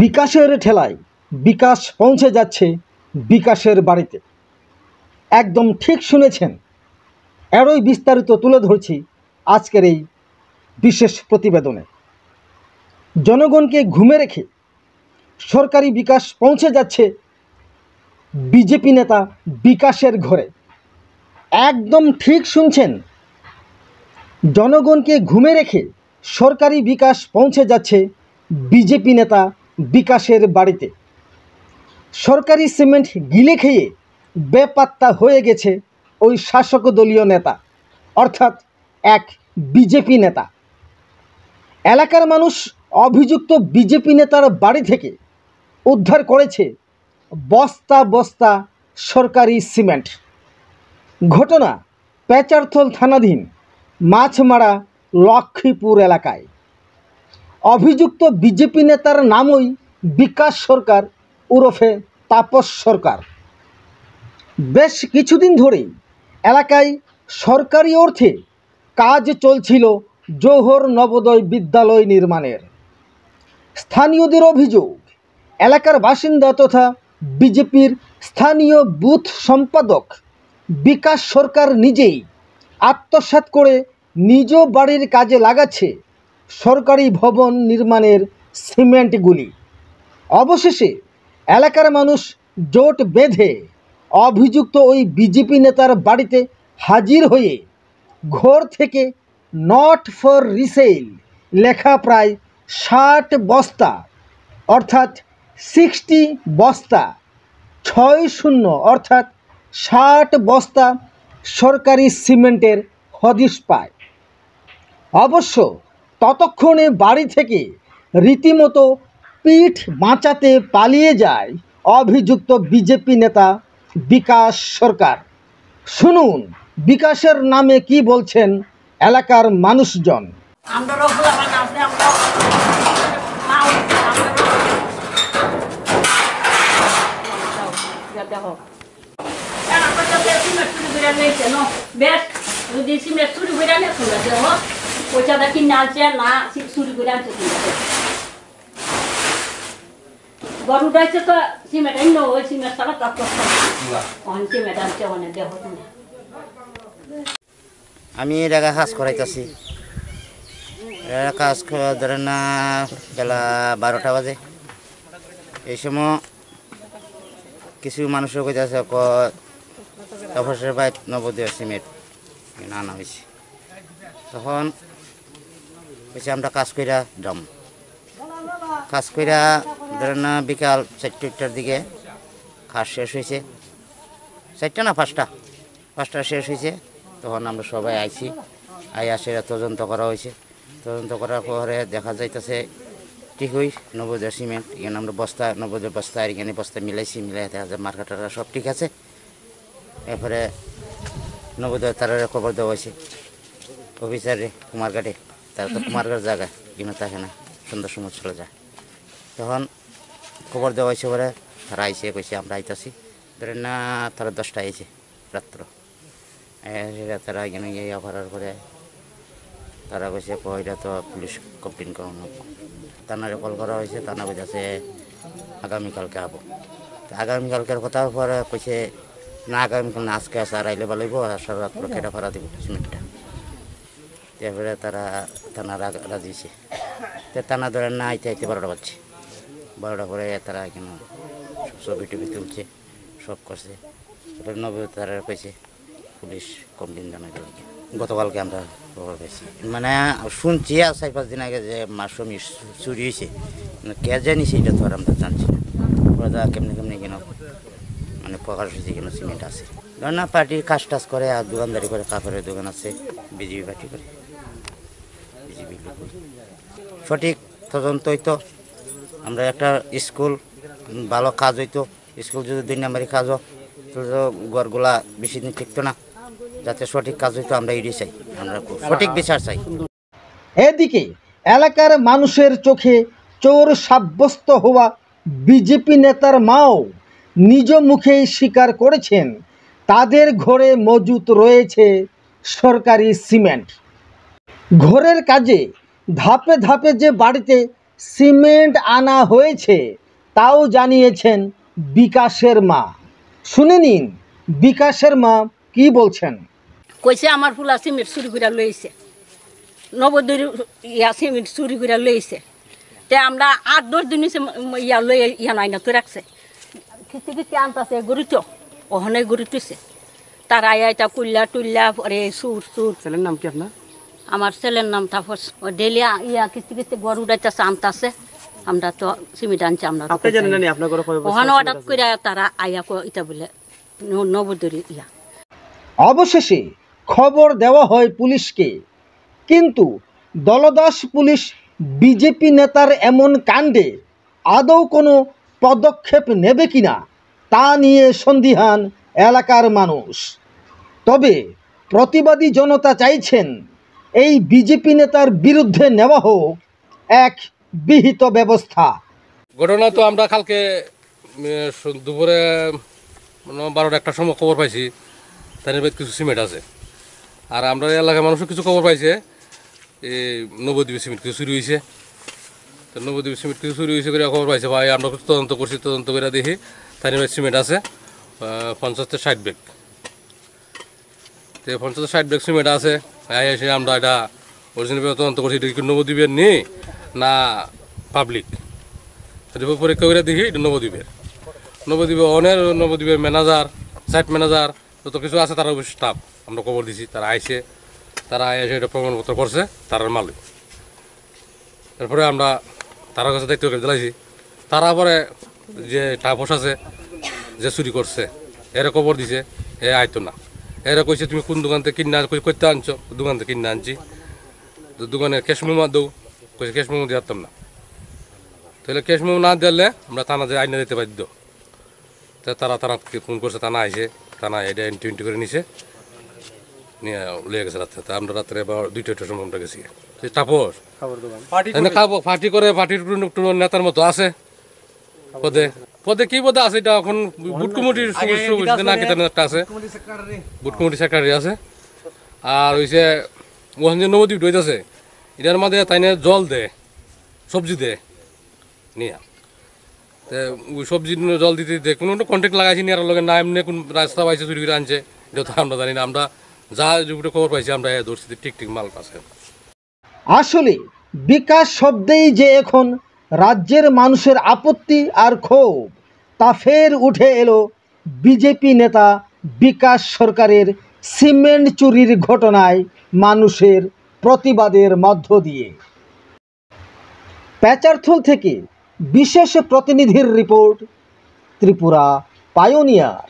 বিকাশের ঠেলায় বিকাশ পৌঁছে যাচ্ছে বিকাশের বাড়িতে একদম ঠিক শুনেছেন এরই বিস্তারিত তুলে ধরছি আজকের এই বিশেষ প্রতিবেদনে জনগণকে ঘুমে রেখে সরকারি বিকাশ পৌঁছে যাচ্ছে বিজেপি নেতা বিকাশের ঘরে একদম ঠিক শুনছেন জনগণকে ঘুমে রেখে সরকারি বিকাশ পৌঁছে যাচ্ছে বিজেপি নেতা বিকাশের বাড়িতে সরকারি সিমেন্ট গিলে খেয়ে বেপাত্তা হয়ে গেছে ওই শাসক দলীয় নেতা অর্থাৎ এক বিজেপি নেতা এলাকার মানুষ অভিযুক্ত বিজেপি নেতার বাড়ি থেকে উদ্ধার করেছে বস্তা বস্তা সরকারি সিমেন্ট ঘটনা পেচারথল থানাধীন মাছমারা লক্ষ্মীপুর এলাকায় অভিযুক্ত বিজেপি নেতার নামই বিকাশ সরকার উরফে তাপস সরকার বেশ কিছুদিন ধরেই এলাকায় সরকারি অর্থে কাজ চলছিল জোহর নবোদয় বিদ্যালয় নির্মাণের স্থানীয়দের অভিযোগ এলাকার বাসিন্দা তথা বিজেপির স্থানীয় বুথ সম্পাদক বিকাশ সরকার নিজেই আত্মসাত করে নিজ বাড়ির কাজে লাগাচ্ছে সরকারি ভবন নির্মাণের সিমেন্টগুলি অবশেষে এলাকার মানুষ জোট বেঁধে অভিযুক্ত ওই বিজেপি নেতার বাড়িতে হাজির হয়ে ঘর থেকে নট ফর রিসেল লেখা প্রায় ষাট বস্তা অর্থাৎ সিক্সটি বস্তা ছয় শূন্য অর্থাৎ ষাট বস্তা সরকারি সিমেন্টের হদিশ পায় অবশ্য ততক্ষণে বাড়ি থেকে রীতিমতো পিঠ বাঁচাতে পালিয়ে যায় অভিযুক্ত বিজেপি নেতা বিকাশ সরকার শুনুন বিকাশের নামে কি বলছেন এলাকার মানুষজন দেখো হ্যাঁ, না করে আনছে তো সিমেটাই সিমেট আনছে অনেক দেহ আমি রেগা কাজ করাইতেছি কাজ ধরেন না বেলা বারোটা বাজে এই সময় কিছু মানুষের কাছে আছে তপসের বাইক নবদীয় সিমেন্ট আনা হয়েছে তখন হয়েছে আমরা কাজ কইরা যাম কাজ কইরা ধরেন বিকাল চারটেটার দিকে কাজ শেষ হয়েছে চারটা না পাঁচটা পাঁচটা শেষ হয়েছে তখন আমরা সবাই আইছি আই সেটা তদন্ত করা হয়েছে তদন্ত করার পরে দেখা যাইতেছে ঠিকই নবজার সিমেন্ট এখানে আমরা বস্তা নবজার বস্তা আর এখানে বস্তা মিলাইছি মিলাই দেখা যায় মার্কা সব ঠিক আছে এরপরে নবোদয় তারা খবর দেওয়া হয়েছে অফিসারে কুমারঘাটে তারপর কুমার ঘর জায়গায় কিনে থাকে না সুন্দর সুন্দর চলে যায় তখন খবর দেওয়া হয়েছে পরে তারা আইসে কইছে আমরা আইতাছি ধরে না তারা দশটা আইছে রাত্র তারা কেন ইয়ে করার করে তারা কইছে কইরা তো পুলিশ কমপ্লেন করানো থানারে কল করা হয়েছে থানা কইতাছে আগামীকালকে আবো আগামীকালকের কথা পরে কইছে না আগামীকাল আজকে আসার আইলে ভালো আসার রাত্র খেটা ফারা দিব সিমেন্টটা তারপরে তারা থানা রাজিয়েছে তো থানা ধরে না আইতে আইতে বারোটা বাজছে বারোটা পরে তারা কেন ছবি টবি তুলছে সব করছে ওটা নব্বই তারা পেয়েছে পুলিশ কমপ্লেন জানাই গতকালকে আমরা খবর পেয়েছি মানে শুনছি আর চার পাঁচ দিন আগে যে মাশরুম চুরি হয়েছে মানে কে জানি সেটা তো আর আমরা জানছি ওরা কেমনি কেমনি কেন মানে প্রকাশ হয়েছে কেন সিমেন্ট আছে নানা পার্টির কাজ টাজ করে আর দোকানদারি করে কাপড়ের দোকান আছে বিজেপি পার্টি করে বিজেপি সঠিক তদন্ত হইতো আমরা একটা স্কুল ভালো কাজ হইতো স্কুল যদি দুই নম্বরের কাজ হোক গড়গুলা বেশি দিন ঠিকতো না যাতে সঠিক কাজ হইতো আমরা এড়িয়ে চাই আমরা সঠিক বিচার চাই এদিকে এলাকার মানুষের চোখে চোর সাব্যস্ত হওয়া বিজেপি নেতার মাও নিজ মুখেই স্বীকার করেছেন তাদের ঘরে মজুত রয়েছে সরকারি সিমেন্ট ঘরের কাজে ধাপে ধাপে যে বাড়িতে সিমেন্ট আনা হয়েছে তাও জানিয়েছেন বিকাশের মা শুনে নিন বিকাশের মা কি বলছেন কইছে আমার ফুলা সিমেন্ট চুরি করে লইছে নবদুর ইয়া সিমেন্ট চুরি করে লইছে তে আমরা আট দশ দিন ইয়া লই ইয়া নাই না তো রাখছে খিচড়ি আনতাছে গুরু তো ওখানে ঘুরে তুইছে তার আয়া এটা কুল্লা টুল্লা পরে সুর সুর ছেলের নাম কি আপনার আমার ছেলের নাম তাপস ও ডেলি ইয়া কিস্তি কিস্তি গরু ডাইতেছে আনতাছে আমরা তো সিমিট আনছি আমরা ওখানে হঠাৎ করে তারা আয়া এটা বলে নবদরি ইয়া অবশেষে খবর দেওয়া হয় পুলিশকে কিন্তু দলদাস পুলিশ বিজেপি নেতার এমন কাণ্ডে আদৌ কোনো পদক্ষেপ নেবে কিনা তা নিয়ে সন্দিহান এলাকার মানুষ তবে প্রতিবাদী জনতা চাইছেন এই বিজেপি নেতার বিরুদ্ধে নেওয়া হোক এক বিহিত ব্যবস্থা ঘটনা তো আমরা কালকে দুপুরে বারোটা একটা সময় খবর পাইছি তার কিছু সিমেন্ট আছে আর আমরা এলাকার মানুষও কিছু খবর পাইছে এই নবদ্বীপ সিমেন্ট কিছু চুরি হয়েছে তো নবদ্বীপ সিমেন্ট কিছু চুরি হয়েছে করে খবর পাইছে ভাই আমরা তদন্ত করছি তদন্ত করে দেখি তানিমের সিমেন্ট আছে পঞ্চাশ ষাট ব্যাগ তো পঞ্চাশ ষাট ব্যাগ সিমেন্ট আছে এসে আমরা এটা অরিজিনাল তদন্ত করছি এটা কি নবদ্বীপের নি না পাবলিক পরীক্ষা করে দেখি এটা নবদ্বীপের নবদ্বীপে অনেক নবদ্বীপের ম্যানেজার সাইট ম্যানেজার যত কিছু আছে তারা অবশ্যই স্টাফ আমরা কবর দিছি তারা আইসে তারা এসে এটা প্রমাণপত্র করছে তারার মালিক তারপরে আমরা তারা কাছে দায়িত্ব গেলাইছি তারা পরে যে টাপস আছে যে চুরি করছে এরা কবর দিছে এ আইতো না এরা কইছে তুমি কোন দোকান থেকে কিনা করতে আনছো দোকান থেকে কিনা আনছি তো দোকানে ক্যাশ মেমো দৌ কইছে ক্যাশ মেমো দিয়ে না তাহলে ক্যাশ মেমো না দিলে আমরা থানা যে আইনে দিতে বাধ্য তা তারা থানা ফোন করছে থানা আইছে থানা এটা এন্ট্রি উন্টি করে নিছে নিয়ে লিয়ে গেছে রাত্রে তা আমরা রাত্রে এবার দুইটা দুটোর সময় আমরা গেছি ফাটি করে ফাটি নেতার মতো আছে পদে পদে কি পদে আছে এটা এখন না কেটে একটা আছে সেক্রেটারি আছে আর হইছে নবদ্বীপ আছে এটার জল দে সবজি দে নিয়া ওই সবজি জল দিতে দিতে কোনো কন্ট্যাক্ট লাগাইছি নি আর লগে না এমনি কোন রাস্তা পাইছে চুরি করে আনছে এটা আমরা জানি না আমরা যা যেগুলো খবর পাইছি আমরা ধরছি ঠিক ঠিক মাল পাচ্ছে আসলে বিকাশ শব্দেই যে এখন রাজ্যের মানুষের আপত্তি আর ক্ষোভ তা ফের উঠে এলো বিজেপি নেতা বিকাশ সরকারের সিমেন্ট চুরির ঘটনায় মানুষের প্রতিবাদের মধ্য দিয়ে প্যাচারথল থেকে বিশেষ প্রতিনিধির রিপোর্ট ত্রিপুরা পায়োনিয়ার